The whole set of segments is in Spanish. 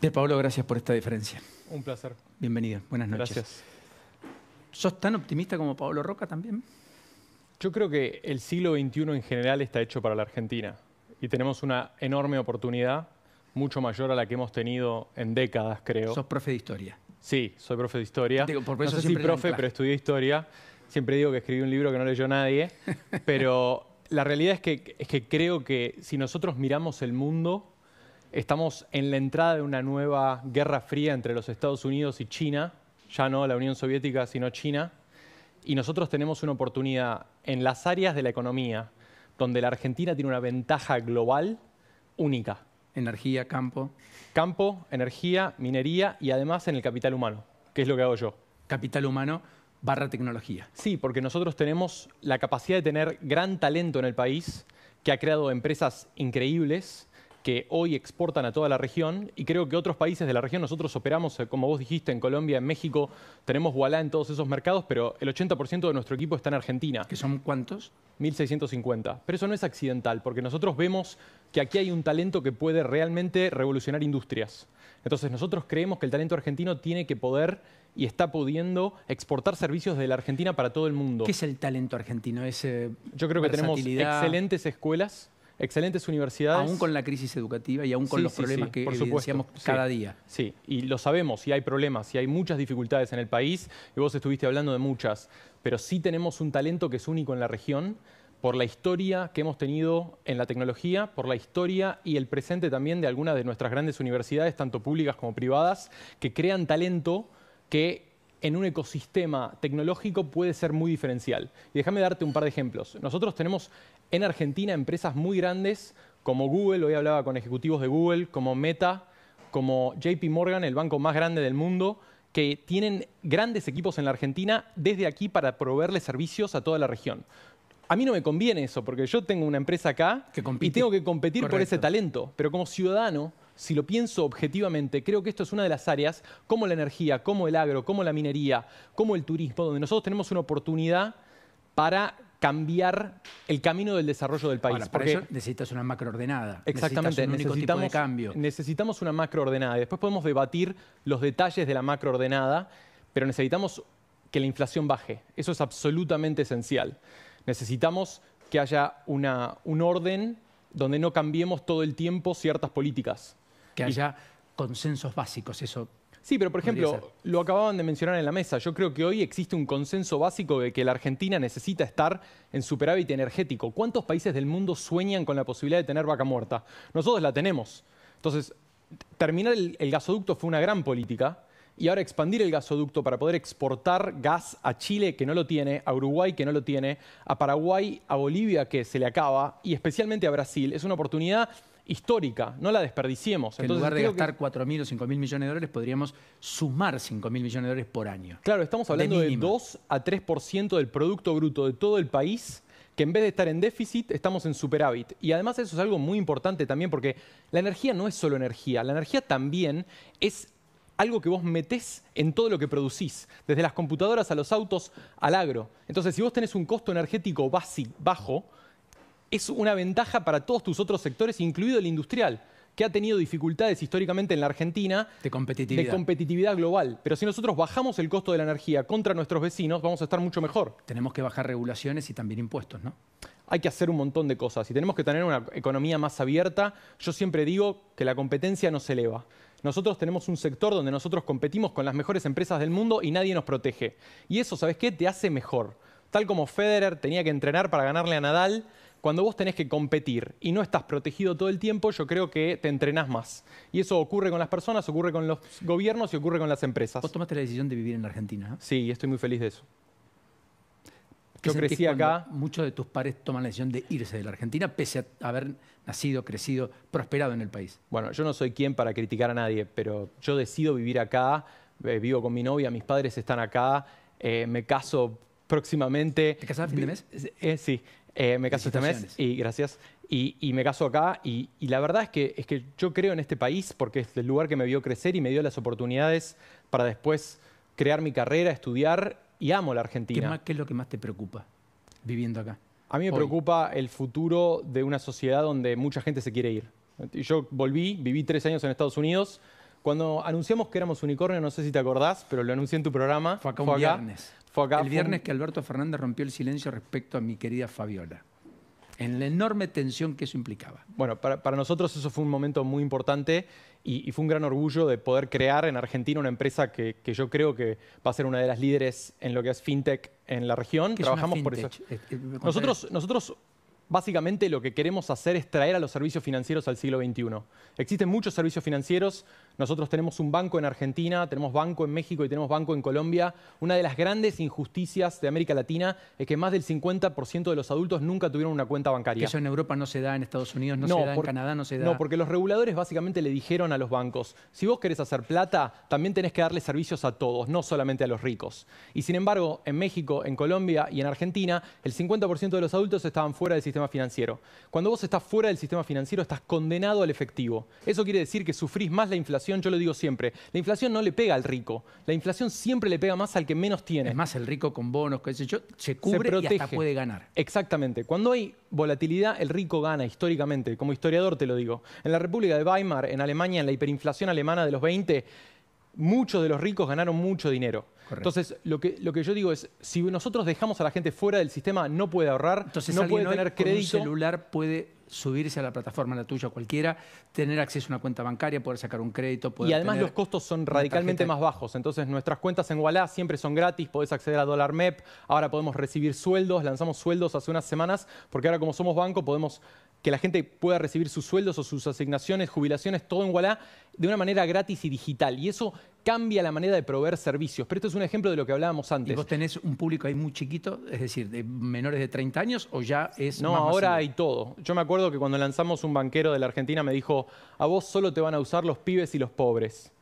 De Pablo, gracias por esta diferencia. Un placer. Bienvenido. buenas noches. Gracias. ¿Sos tan optimista como Pablo Roca también? Yo creo que el siglo XXI en general está hecho para la Argentina y tenemos una enorme oportunidad, mucho mayor a la que hemos tenido en décadas, creo. ¿Sos profe de historia? Sí, soy profe de historia. Digo, por profe, pero estudié historia. Siempre digo que escribí un libro que no leyó nadie, pero la realidad es que, es que creo que si nosotros miramos el mundo, Estamos en la entrada de una nueva guerra fría entre los Estados Unidos y China, ya no la Unión Soviética, sino China, y nosotros tenemos una oportunidad en las áreas de la economía donde la Argentina tiene una ventaja global única. Energía, campo. Campo, energía, minería y además en el capital humano, que es lo que hago yo. Capital humano barra tecnología. Sí, porque nosotros tenemos la capacidad de tener gran talento en el país que ha creado empresas increíbles que hoy exportan a toda la región y creo que otros países de la región, nosotros operamos, eh, como vos dijiste, en Colombia, en México, tenemos Wallah en todos esos mercados, pero el 80% de nuestro equipo está en Argentina. ¿Que son cuántos? 1.650. Pero eso no es accidental, porque nosotros vemos que aquí hay un talento que puede realmente revolucionar industrias. Entonces nosotros creemos que el talento argentino tiene que poder y está pudiendo exportar servicios de la Argentina para todo el mundo. ¿Qué es el talento argentino? Eh, Yo creo que tenemos excelentes escuelas excelentes universidades. Aún con la crisis educativa y aún con los problemas que por evidenciamos cada día. Sí, y lo sabemos, y hay problemas, y hay muchas dificultades en el país, y vos estuviste hablando de muchas, pero sí tenemos un talento que es único en la región por la historia que hemos tenido en la tecnología, por la historia y el presente también de algunas de nuestras grandes universidades, tanto públicas como privadas, que crean talento que en un ecosistema tecnológico puede ser muy diferencial. Y déjame darte un par de ejemplos. Nosotros tenemos en Argentina empresas muy grandes como Google, hoy hablaba con ejecutivos de Google, como Meta, como JP Morgan, el banco más grande del mundo, que tienen grandes equipos en la Argentina desde aquí para proveerle servicios a toda la región. A mí no me conviene eso, porque yo tengo una empresa acá y tengo que competir por ese talento. Pero como ciudadano, si lo pienso objetivamente, creo que esto es una de las áreas, como la energía, como el agro, como la minería, como el turismo, donde nosotros tenemos una oportunidad para cambiar el camino del desarrollo del país. Por eso necesitas una macroordenada. Exactamente, un necesitamos, cambio. necesitamos una macroordenada. después podemos debatir los detalles de la macroordenada, pero necesitamos que la inflación baje. Eso es absolutamente esencial. Necesitamos que haya una, un orden donde no cambiemos todo el tiempo ciertas políticas que haya consensos básicos, eso. Sí, pero por ejemplo, lo acababan de mencionar en la mesa, yo creo que hoy existe un consenso básico de que la Argentina necesita estar en superávit energético. ¿Cuántos países del mundo sueñan con la posibilidad de tener vaca muerta? Nosotros la tenemos. Entonces, terminar el gasoducto fue una gran política, y ahora expandir el gasoducto para poder exportar gas a Chile, que no lo tiene, a Uruguay, que no lo tiene, a Paraguay, a Bolivia, que se le acaba, y especialmente a Brasil. Es una oportunidad histórica, no la desperdiciemos. Entonces, en lugar de gastar 4.000 o 5.000 millones de dólares, podríamos sumar 5.000 millones de dólares por año. Claro, estamos hablando de, 2 a 3% del Producto Bruto de todo el país que en vez de estar en déficit, estamos en superávit. Y además eso es algo muy importante también porque la energía no es solo energía, la energía también es algo que vos metés en todo lo que producís, desde las computadoras a los autos al agro. Entonces, si vos tenés un costo energético básico bajo, es una ventaja para todos tus otros sectores, incluido el industrial, que ha tenido dificultades históricamente en la Argentina de competitividad. global. Pero si nosotros bajamos el costo de la energía contra nuestros vecinos, vamos a estar mucho mejor. Tenemos que bajar regulaciones y también impuestos, ¿no? Hay que hacer un montón de cosas y tenemos que tener una economía más abierta. Yo siempre digo que la competencia no se eleva. Nosotros tenemos un sector donde nosotros competimos con las mejores empresas del mundo y nadie nos protege. Y eso, ¿sabes qué? Te hace mejor. Tal como Federer tenía que entrenar para ganarle a Nadal, cuando vos tenés que competir y no estás protegido todo el tiempo, yo creo que te entrenás más. Y eso ocurre con las personas, ocurre con los gobiernos y ocurre con las empresas. Vos tomaste la decisión de vivir en la Argentina. ¿eh? Sí, estoy muy feliz de eso. Yo crecí acá. Muchos de tus pares toman la decisión de irse de la Argentina, pese a haber nacido, crecido, prosperado en el país. Bueno, yo no soy quien para criticar a nadie, pero yo decido vivir acá, eh, vivo con mi novia, mis padres están acá, eh, me caso próximamente. ¿Te casas a fin de mes? sí, eh, me caso este mes y gracias. Y, me caso acá y, la verdad es que, es que yo creo en este país porque es el lugar que me vio crecer y me dio las oportunidades para después crear mi carrera, estudiar y amo la Argentina. ¿Qué, es lo que más te preocupa viviendo acá? A mí me preocupa el futuro de una sociedad donde mucha gente se quiere ir. Yo volví, viví tres años en Estados Unidos. Cuando anunciamos que éramos unicornio, no sé si te acordás, pero lo anuncié en tu programa. Fue acá un viernes el viernes que Alberto Fernández rompió el silencio respecto a mi querida Fabiola en la enorme tensión que eso implicaba. Bueno, para, nosotros eso fue un momento muy importante y, fue un gran orgullo de poder crear en Argentina una empresa que, yo creo que va a ser una de las líderes en lo que es fintech en la región. Trabajamos por eso. Eh, eh, nosotros, nosotros Básicamente lo que queremos hacer es traer a los servicios financieros al siglo XXI. Existen muchos servicios financieros, nosotros tenemos un banco en Argentina, tenemos banco en México y tenemos banco en Colombia. Una de las grandes injusticias de América Latina es que más del 50% de los adultos nunca tuvieron una cuenta bancaria. eso en Europa no se da, en Estados Unidos no, se da, en Canadá no se da. No, porque los reguladores básicamente le dijeron a los bancos, si vos querés hacer plata, también tenés que darle servicios a todos, no solamente a los ricos. Y sin embargo, en México, en Colombia y en Argentina, el 50% de los adultos estaban fuera del sistema financiero. Cuando vos estás fuera del sistema financiero, estás condenado al efectivo. Eso quiere decir que sufrís más la inflación, yo lo digo siempre. La inflación no le pega al rico. La inflación siempre le pega más al que menos tiene. Es más, el rico con bonos, qué sé yo, se cubre y hasta puede ganar. Exactamente. Cuando hay volatilidad, el rico gana históricamente. Como historiador te lo digo. En la República de Weimar, en Alemania, en la hiperinflación alemana de los 20, muchos de los ricos ganaron mucho dinero. Entonces, lo que, lo que yo digo es, si nosotros dejamos a la gente fuera del sistema, no puede ahorrar, no puede tener crédito. Un celular puede subirse a la plataforma, la tuya cualquiera, tener acceso a una cuenta bancaria, poder sacar un crédito. y además los costos son radicalmente más bajos. Entonces nuestras cuentas en Wallah siempre son gratis, podés acceder a Dollar MEP, ahora podemos recibir sueldos, lanzamos sueldos hace unas semanas, porque ahora como somos banco podemos que la gente pueda recibir sus sueldos o sus asignaciones, jubilaciones, todo en Wallah, de una manera gratis y digital. Y eso cambia la manera de proveer servicios. Pero esto es un ejemplo de lo que hablábamos antes. ¿Y vos tenés un público ahí muy chiquito, es decir, de menores de 30 años o ya es... No, ahora hay todo. Yo me acuerdo que cuando lanzamos un banquero de la Argentina me dijo, a vos solo te van a usar los pibes y los pobres.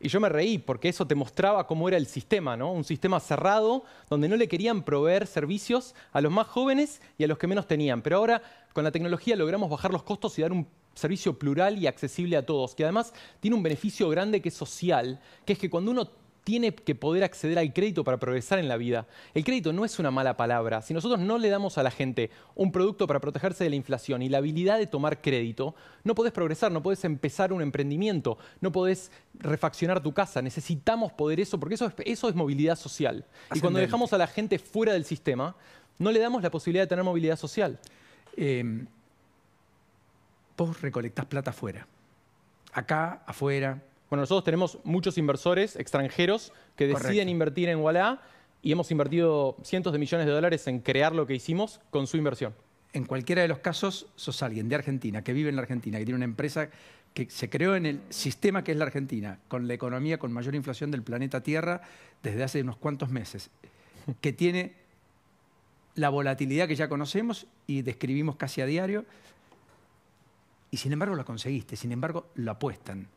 Y yo me reí porque eso te mostraba cómo era el sistema, ¿no? Un sistema cerrado donde no le querían proveer servicios a los más jóvenes y a los que menos tenían. Pero ahora con la tecnología logramos bajar los costos y dar un servicio plural y accesible a todos, que además tiene un beneficio grande que es social, que es que cuando uno tiene que poder acceder al crédito para progresar en la vida. El crédito no es una mala palabra. Si nosotros no le damos a la gente un producto para protegerse de la inflación y la habilidad de tomar crédito, no podés progresar, no podés empezar un emprendimiento, no podés refaccionar tu casa. Necesitamos poder eso porque eso es, movilidad social. Y cuando dejamos a la gente fuera del sistema, no le damos la posibilidad de tener movilidad social. Em, vos recolectás plata afuera. Acá, afuera, bueno, nosotros tenemos muchos inversores extranjeros que deciden invertir en Wallah y hemos invertido cientos de millones de dólares en crear lo que hicimos con su inversión. En cualquiera de los casos, sos alguien de Argentina, que vive en la Argentina, que tiene una empresa que se creó en el sistema que es la Argentina, con la economía con mayor inflación del planeta Tierra desde hace unos cuantos meses, que tiene la volatilidad que ya conocemos y describimos casi a diario, y sin embargo la conseguiste, sin embargo lo apuestan.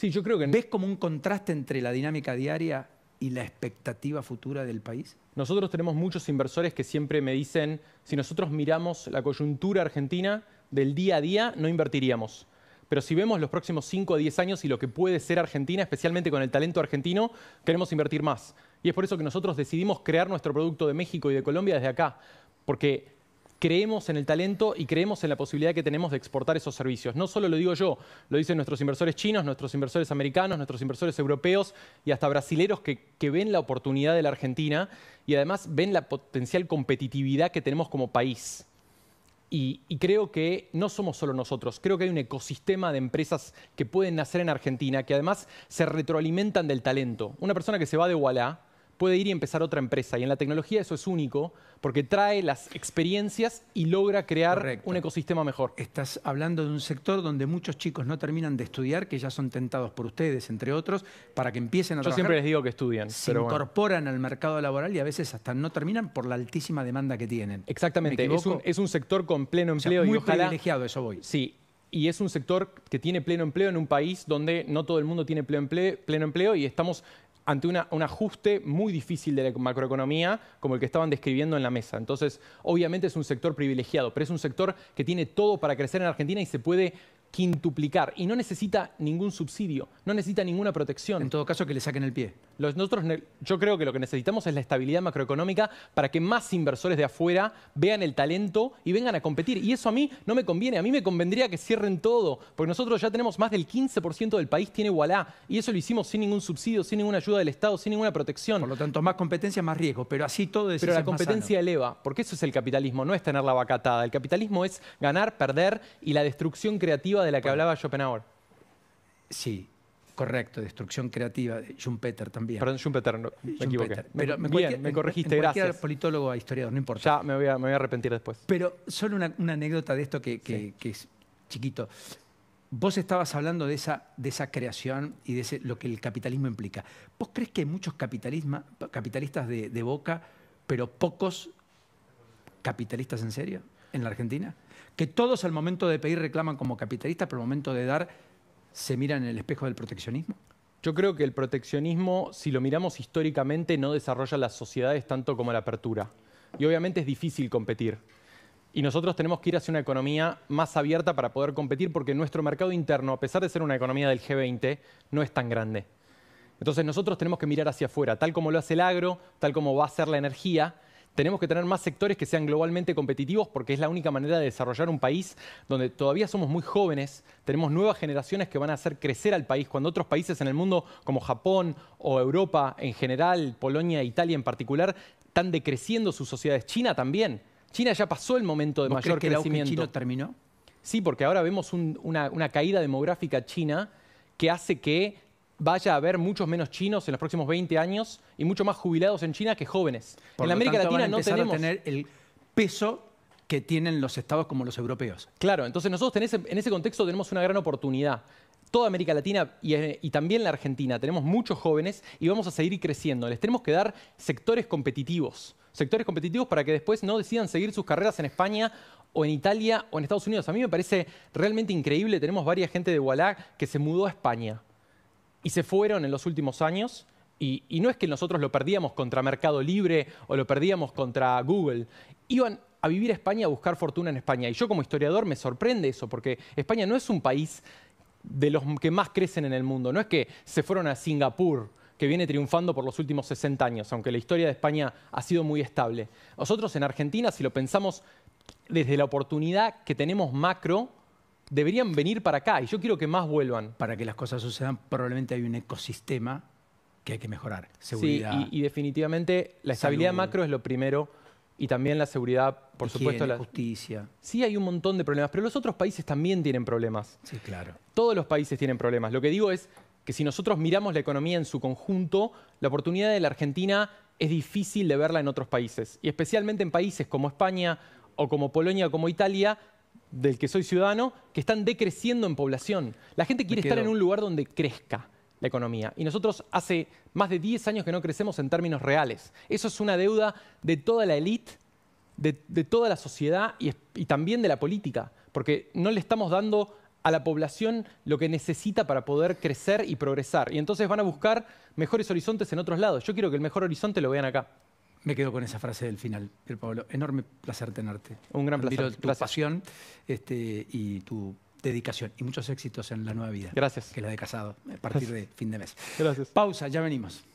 Sí, yo creo que... ¿Ves como un contraste entre la dinámica diaria y la expectativa futura del país? Nosotros tenemos muchos inversores que siempre me dicen, si nosotros miramos la coyuntura argentina del día a día, no invertiríamos. Pero si vemos los próximos 5 a 10 años y lo que puede ser Argentina, especialmente con el talento argentino, queremos invertir más. Y es por eso que nosotros decidimos crear nuestro producto de México y de Colombia desde acá. Porque creemos en el talento y creemos en la posibilidad que tenemos de exportar esos servicios. No solo lo digo yo, lo dicen nuestros inversores chinos, nuestros inversores americanos, nuestros inversores europeos y hasta brasileros que, ven la oportunidad de la Argentina y además ven la potencial competitividad que tenemos como país. Y, creo que no somos solo nosotros, creo que hay un ecosistema de empresas que pueden nacer en Argentina, que además se retroalimentan del talento. Una persona que se va de Wallah, puede ir y empezar otra empresa. Y en la tecnología eso es único, porque trae las experiencias y logra crear un ecosistema mejor. Estás hablando de un sector donde muchos chicos no terminan de estudiar, que ya son tentados por ustedes, entre otros, para que empiecen a trabajar. Yo siempre les digo que estudian. Se pero incorporan al mercado laboral y a veces hasta no terminan por la altísima demanda que tienen. Exactamente. Es un, sector con pleno empleo. muy privilegiado, eso voy. Sí, y es un sector que tiene pleno empleo en un país donde no todo el mundo tiene pleno empleo y estamos ante un ajuste muy difícil de la macroeconomía como el que estaban describiendo en la mesa. Entonces, obviamente es un sector privilegiado, pero es un sector que tiene todo para crecer en Argentina y se puede quintuplicar y no necesita ningún subsidio, no necesita ninguna protección. En todo caso, que le saquen el pie. nosotros, yo creo que lo que necesitamos es la estabilidad macroeconómica para que más inversores de afuera vean el talento y vengan a competir. Y eso a mí no me conviene, a mí me convendría que cierren todo, porque nosotros ya tenemos más del 15% del país tiene Walá y eso lo hicimos sin ningún subsidio, sin ninguna ayuda del Estado, sin ninguna protección. Por lo tanto, más competencia, más riesgo, pero así todo es Pero la competencia eleva, porque eso es el capitalismo, no es tener la vacatada. El capitalismo es ganar, perder y la destrucción creativa de la que hablaba Schopenhauer. Sí, correcto, destrucción creativa, de Schumpeter también. Perdón, Schumpeter, no, me equivoqué. me gracias. politólogo a historiador, no importa. Ya, me voy a, arrepentir después. Pero solo una, anécdota de esto que, es chiquito. Vos estabas hablando de esa, de esa creación y de lo que el capitalismo implica. ¿Vos crees que hay muchos capitalistas de, de boca, pero pocos capitalistas en serio? en la Argentina? Que todos al momento de pedir reclaman como capitalistas, pero al momento de dar se miran en el espejo del proteccionismo. Yo creo que el proteccionismo, si lo miramos históricamente, no desarrolla las sociedades tanto como la apertura. Y obviamente es difícil competir. Y nosotros tenemos que ir hacia una economía más abierta para poder competir porque nuestro mercado interno, a pesar de ser una economía del G20, no es tan grande. Entonces nosotros tenemos que mirar hacia afuera, tal como lo hace el agro, tal como va a ser la energía, tenemos que tener más sectores que sean globalmente competitivos porque es la única manera de desarrollar un país donde todavía somos muy jóvenes, tenemos nuevas generaciones que van a hacer crecer al país cuando otros países en el mundo como Japón o Europa en general, Polonia, e Italia en particular, están decreciendo sus sociedades. China también. China ya pasó el momento de mayor que crecimiento. El terminó? Sí, porque ahora vemos una caída demográfica china que hace que vaya a haber muchos menos chinos en los próximos 20 años y mucho más jubilados en China que jóvenes. en América Latina no tenemos... tener el peso que tienen los estados como los europeos. Claro, entonces nosotros en ese, contexto tenemos una gran oportunidad. Toda América Latina eh, y, también la Argentina tenemos muchos jóvenes y vamos a seguir creciendo. Les tenemos que dar sectores competitivos, sectores competitivos para que después no decidan seguir sus carreras en España o en Italia o en Estados Unidos. A mí me parece realmente increíble, tenemos varias gente de Walla que se mudó a España y se fueron en los últimos años. Y, no es que nosotros lo perdíamos contra Mercado Libre o lo perdíamos contra Google. Iban a vivir a España, a buscar fortuna en España. Y yo como historiador me sorprende eso, porque España no es un país de los que más crecen en el mundo. No es que se fueron a Singapur, que viene triunfando por los últimos 60 años, aunque la historia de España ha sido muy estable. Nosotros en Argentina, si lo pensamos desde la oportunidad que tenemos macro, deberían venir para acá y yo quiero que más vuelvan. Para que las cosas sucedan, probablemente hay un ecosistema que hay que mejorar. Seguridad. Sí, y, definitivamente la estabilidad macro es lo primero y también la seguridad, por supuesto. La justicia. Sí, hay un montón de problemas, pero los otros países también tienen problemas. Sí, claro. Todos los países tienen problemas. Lo que digo es que si nosotros miramos la economía en su conjunto, la oportunidad de la Argentina es difícil de verla en otros países. Y especialmente en países como España o como Polonia o como Italia, del que soy ciudadano que están decreciendo en población. La gente quiere estar en un lugar donde crezca la economía. Y nosotros hace más de 10 años que no crecemos en términos reales. Eso es una deuda de toda la élite, de, toda la sociedad y, y también de la política, porque no le estamos dando a la población lo que necesita para poder crecer y progresar. Y entonces van a buscar mejores horizontes en otros lados. Yo quiero que el mejor horizonte lo vean acá. Me quedo con esa frase del final, el Pablo. Enorme placer tenerte. Un gran placer. tu pasión este, y tu dedicación. Y muchos éxitos en la nueva vida. Gracias. Que la de casado, a partir de fin de mes. Gracias. Pausa, ya venimos.